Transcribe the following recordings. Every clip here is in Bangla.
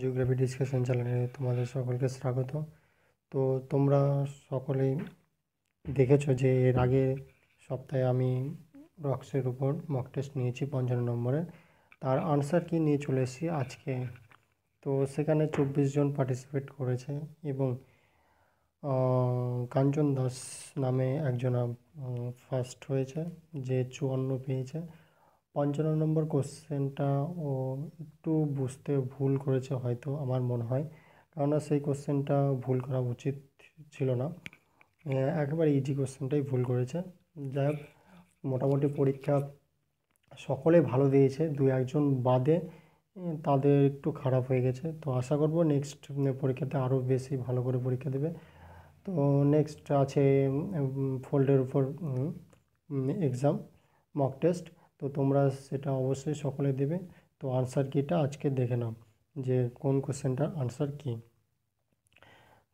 জিওগ্রাফি ডিসকাশন চ্যানেলে তোমাদের সকলকে স্বাগত তো তোমরা সকলেই দেখেছো যে এর আগে সপ্তাহে আমি রক্সের উপর মক টেস্ট নিয়েছি পঞ্চান্ন নম্বরে তার আনসার কি নিয়ে চলে এসেছি আজকে তো সেখানে চব্বিশ জন পার্টিসিপেট করেছে এবং কাঞ্চন দাস নামে একজন ফার্স্ট হয়েছে যে চুয়ান্ন পেয়েছে পঞ্চান্ন নম্বর কোশ্চেনটা ও একটু বুঝতে ভুল করেছে হয়তো আমার মনে হয় কেননা সেই কোশ্চেনটা ভুল করা উচিত ছিল না একেবারে ইজি কোশ্চেনটাই ভুল করেছে যাই হোক মোটামুটি পরীক্ষা সকলে ভালো দিয়েছে দু একজন বাদে তাদের একটু খারাপ হয়ে গেছে তো আশা করব নেক্সট পরীক্ষাতে আরও বেশি ভালো করে পরীক্ষা দেবে তো নেক্সট আছে ফোল্ডের উপর এক্সাম মক টেস্ট তো তোমরা সেটা অবশ্যই সকলে দেবে তো আনসার কিটা আজকে দেখে নাও যে কোন কোশ্চেনটার আনসার কী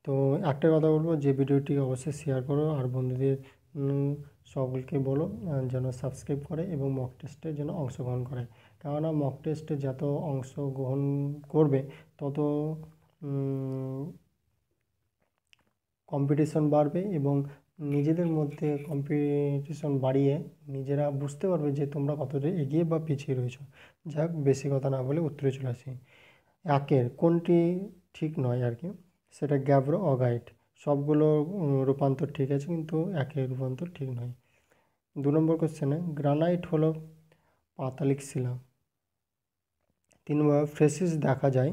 তো একটা কথা বলবো যে ভিডিওটি অবশ্যই শেয়ার করো আর বন্ধুদের সকলকে বলো যেন সাবস্ক্রাইব করে এবং মক টেস্টে যেন অংশগ্রহণ করে কেননা মক টেস্টে যত অংশগ্রহণ করবে তত কম্পিটিশন বাড়বে এবং নিজেদের মধ্যে কম্পিটিশন বাড়িয়ে নিজেরা বুঝতে পারবে যে তোমরা কতটা এগিয়ে বা পিছিয়ে রয়েছ যা বেশি কথা না বলে উত্তরে চলে আসি একের কোনটি ঠিক নয় আর কি সেটা গ্যাব্রো অগাইট সবগুলো রূপান্তর ঠিক আছে কিন্তু একের রূপান্তর ঠিক নয় দু নম্বর কোশ্চেনে গ্রানাইট হলো পাতালিক শিলা তিন ফ্রেসিস দেখা যায়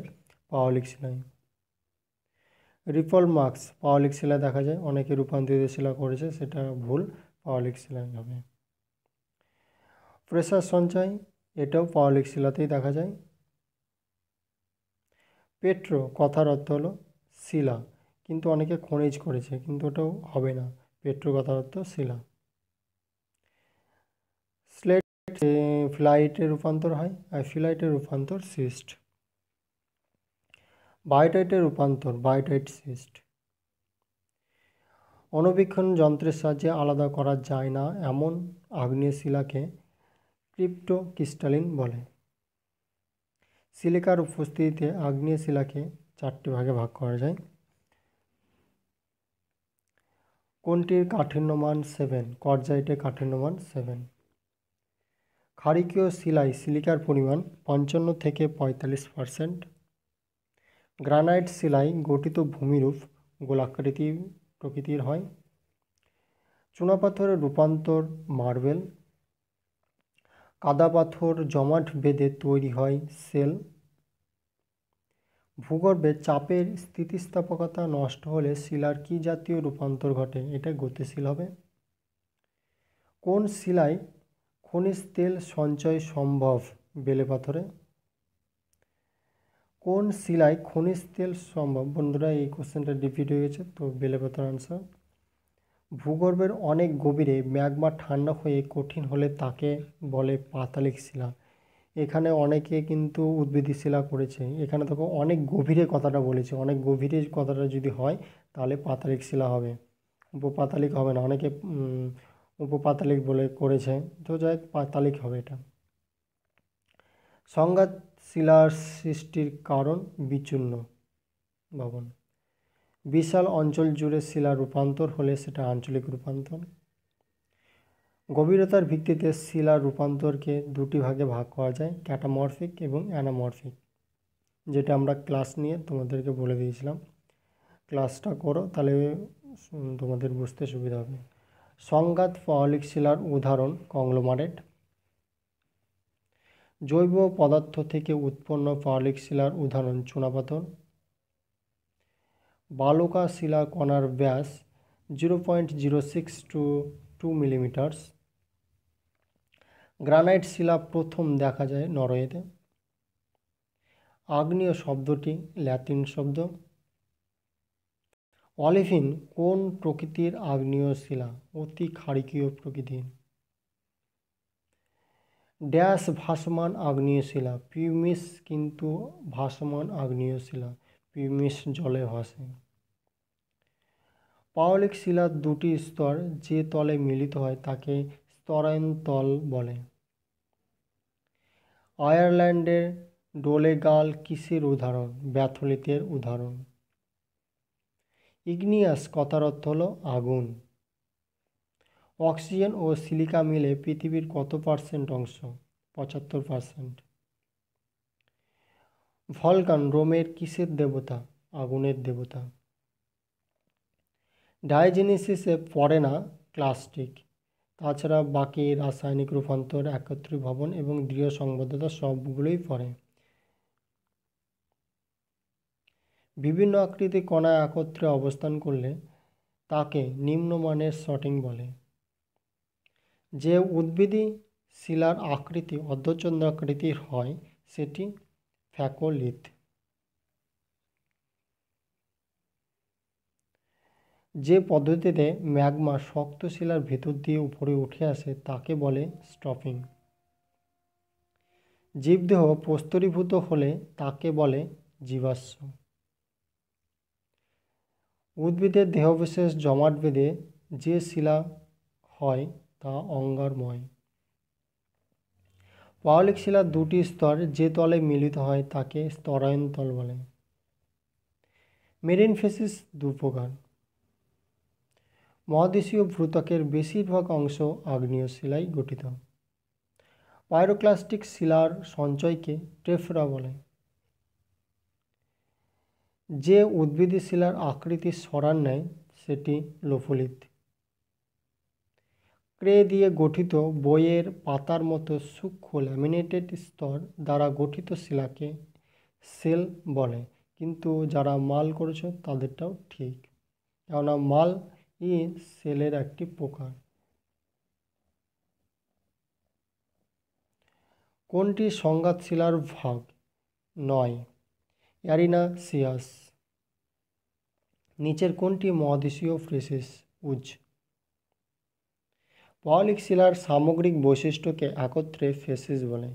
পাওয়ালিক শিলায় রিপল মার্কস পাওয়ালিক শিলায় দেখা যায় অনেকে রূপান্তরিত শিলা করেছে সেটা ভুল পাওয়ালিক শিলায় হবে প্রেসার সঞ্চয় এটাও পাওয়ালিক শিলাতেই দেখা যায় পেট্রো কথার অর্থ হলো শিলা কিন্তু অনেকে খনিজ করেছে কিন্তু ওটাও হবে না পেট্রো কথার অর্থ শিলা স্লেট ফ্লাইটে রূপান্তর হয় আর ফ্লাইটে রূপান্তর সিস্ট বায়োটাইটের রূপান্তর বায়োটাইট সিস্ট অণুবীক্ষণ যন্ত্রের সাহায্যে আলাদা করা যায় না এমন আগ্নেয় শিলাকে ক্রিস্টালিন বলে সিলিকার উপস্থিতিতে আগ্নেয় শিলাকে চারটি ভাগে ভাগ করা যায় কোনটির কাঠিন্যমান সেভেন কর্জাইটে কাঠিন্যমান সেভেন খারিকীয় শিলায় সিলিকার পরিমাণ পঞ্চান্ন থেকে পঁয়তাল্লিশ পারসেন্ট গ্রানাইট শিলায় গঠিত ভূমিরূপ গোলাকৃতি প্রকৃতির হয় চুনাপাথরের রূপান্তর মার্বেল কাদা পাথর জমাট বেঁধে তৈরি হয় সেল ভূগর্ভে চাপের স্থিতিস্থাপকতা নষ্ট হলে শিলার কী জাতীয় রূপান্তর ঘটে এটা গতিশীল হবে কোন শিলায় খনিজ তেল সঞ্চয় সম্ভব বেলে পাথরে কোন শিলায় খনিজ তেল সম্ভব বন্ধুরা এই কোশ্চেনটা ডিপিট হয়ে গেছে তো বেলে পাতার আনসার ভূগর্ভের অনেক গভীরে ম্যাগমা ঠান্ডা হয়ে কঠিন হলে তাকে বলে পাতালিক শিলা এখানে অনেকে কিন্তু উদ্ভিদ শিলা করেছে এখানে দেখো অনেক গভীরে কথাটা বলেছে অনেক গভীরে কথাটা যদি হয় তাহলে পাতালিক শিলা হবে উপপাতালিক হবে না অনেকে উপপাতালিক বলে করেছে তো যাই পাতালিক হবে এটা সংঘাত শিলার সৃষ্টির কারণ বিচূর্ণ ভবন বিশাল অঞ্চল জুড়ে শিলা রূপান্তর হলে সেটা আঞ্চলিক রূপান্তর গভীরতার ভিত্তিতে শিলা রূপান্তরকে দুটি ভাগে ভাগ করা যায় ক্যাটামরফিক এবং অ্যানামরফিক যেটা আমরা ক্লাস নিয়ে তোমাদেরকে বলে দিয়েছিলাম ক্লাসটা করো তাহলে তোমাদের বুঝতে সুবিধা হবে সংঘাত পাওয়ালিক শিলার উদাহরণ কংলোমারেট জৈব পদার্থ থেকে উৎপন্ন পার্লিক শিলার উদাহরণ চুনাপাথর বালুকা শিলা কণার ব্যাস zero point zero six two two millimetres granite শিলা প্রথম দেখা যায় নরওয়েতে আগ্নেয় শব্দটি ল্যাতিন শব্দ অলিফিন কোন প্রকৃতির আগ্নেয় শিলা অতি ক্ষারকীয় প্রকৃতির ড্যাশ ভাসমান আগ্নেয় শিলা পিউমিস কিন্তু ভাসমান আগ্নেয় শিলা পিউমিস জলে ভাসে পাওলিক শিলার দুটি স্তর যে তলে মিলিত হয় তাকে স্তরায়ন তল বলে আয়ারল্যান্ডের ডোলেগাল কিসের উদাহরণ ব্যাথলিতের উদাহরণ ইগনিয়াস কথার অর্থ হল আগুন অক্সিজেন ও সিলিকা মিলে পৃথিবীর কত পার্সেন্ট অংশ পঁচাত্তর পার্সেন্ট ভলকান রোমের কিসের দেবতা আগুনের দেবতা ডায়োজেনেসিসে পড়ে না প্লাস্টিক তাছাড়া বাকি রাসায়নিক রূপান্তর ভবন এবং দৃঢ় সংবদ্ধতা সবগুলোই পড়ে বিভিন্ন আকৃতি কণায় একত্রে অবস্থান করলে তাকে নিম্নমানের শটিং বলে যে উদ্ভিদী শিলার আকৃতি অর্ধচন্দ্রাকৃতির হয় সেটি ফ্যাকোলিথ যে পদ্ধতিতে ম্যাগমা শক্ত শিলার ভেতর দিয়ে উপরে উঠে আসে তাকে বলে স্টপিং জীবদেহ প্রস্তরীভূত হলে তাকে বলে জীবাশ্ম উদ্ভিদের দেহবিশেষ জমাট বেঁধে যে শিলা হয় তা অঙ্গারময় পাওলিক শিলা দুটি স্তর যে তলে মিলিত হয় তাকে স্তরায়ন তল বলে মেরিন ফেসিস দু প্রকার মহাদেশীয় ভ্রুতকের বেশিরভাগ অংশ আগ্নেয় শিলায় গঠিত পাইরোক্লাস্টিক শিলার সঞ্চয়কে ট্রেফরা বলে যে উদ্ভিদী শিলার আকৃতি সরান নেয় সেটি লোফলিথ ক্রে দিয়ে গঠিত বইয়ের পাতার মতো সূক্ষ্ম ল্যামিনেটেড স্তর দ্বারা গঠিত শিলাকে সেল বলে কিন্তু যারা মাল করেছে তাদেরটাও ঠিক কেননা মাল ই সেলের একটি প্রকার কোনটি সংঘাত শিলার ভাগ নয় অ্যারিনা সিয়াস নিচের কোনটি মহাদেশীয় ফ্রেসিস উজ মৌলিক শিলার সামগ্রিক বৈশিষ্ট্যকে একত্রে ফেসিস বলে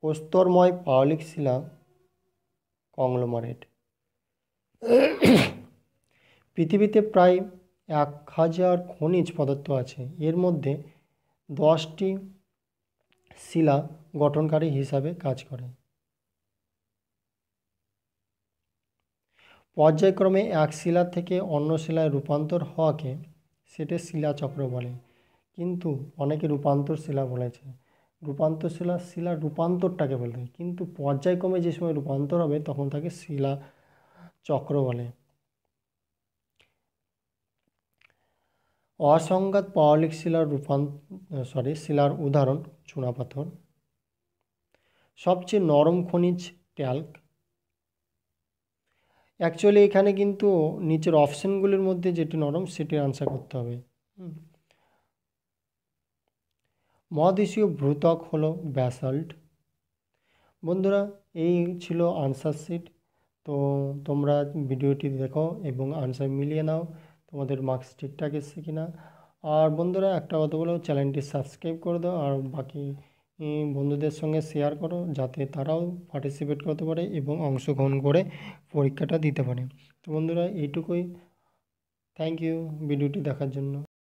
প্রস্তরময় পাওলিক শিলা কংলোমারেট পৃথিবীতে প্রায় এক হাজার খনিজ পদার্থ আছে এর মধ্যে দশটি শিলা গঠনকারী হিসাবে কাজ করে পর্যায়ক্রমে এক শিলা থেকে অন্য শিলায় রূপান্তর হওয়াকে সেটা শিলাচক্র বলে কিন্তু অনেকে রূপান্তর শিলা বলেছে রূপান্তর শিলা শিলা রূপান্তরটাকে বলে কিন্তু পর্যায়ক্রমে যে সময় রূপান্তর হবে তখন তাকে শিলা চক্র বলে অসংঘাত পাওয়ালিক শিলার রূপান সরি শিলার উদাহরণ চুনাপাথর সবচেয়ে নরম খনিজ ট্যাল্ক অ্যাকচুয়ালি এখানে কিন্তু নিচের অপশানগুলির মধ্যে যেটি নরম সেটি আনসার করতে হবে মহাদেশীয় ভ্রুতক হলো ব্যাসাল্ট বন্ধুরা এই ছিল আনসার শিট তো তোমরা ভিডিওটি দেখো এবং আনসার মিলিয়ে নাও তোমাদের মার্কস ঠিকঠাক এসছে কিনা আর বন্ধুরা একটা কথা বলো চ্যানেলটি সাবস্ক্রাইব করে দাও আর বাকি বন্ধুদের সঙ্গে শেয়ার করো যাতে তারাও পার্টিসিপেট করতে পারে এবং অংশগ্রহণ করে পরীক্ষাটা দিতে পারে তো বন্ধুরা এইটুকুই থ্যাংক ইউ ভিডিওটি দেখার জন্য